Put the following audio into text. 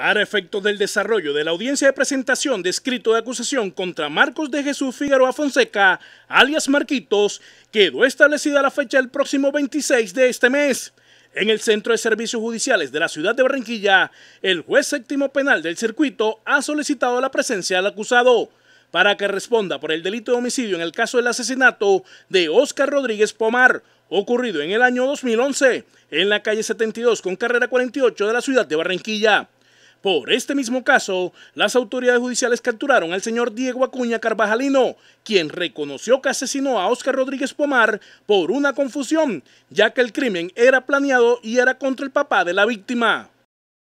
Para efectos del desarrollo de la audiencia de presentación de escrito de acusación contra Marcos de Jesús Figueroa Fonseca, alias Marquitos, quedó establecida la fecha del próximo 26 de este mes. En el Centro de Servicios Judiciales de la ciudad de Barranquilla, el juez séptimo penal del circuito ha solicitado la presencia del acusado para que responda por el delito de homicidio en el caso del asesinato de Óscar Rodríguez Pomar, ocurrido en el año 2011, en la calle 72 con carrera 48 de la ciudad de Barranquilla. Por este mismo caso, las autoridades judiciales capturaron al señor Diego Acuña Carvajalino, quien reconoció que asesinó a Oscar Rodríguez Pomar por una confusión, ya que el crimen era planeado y era contra el papá de la víctima.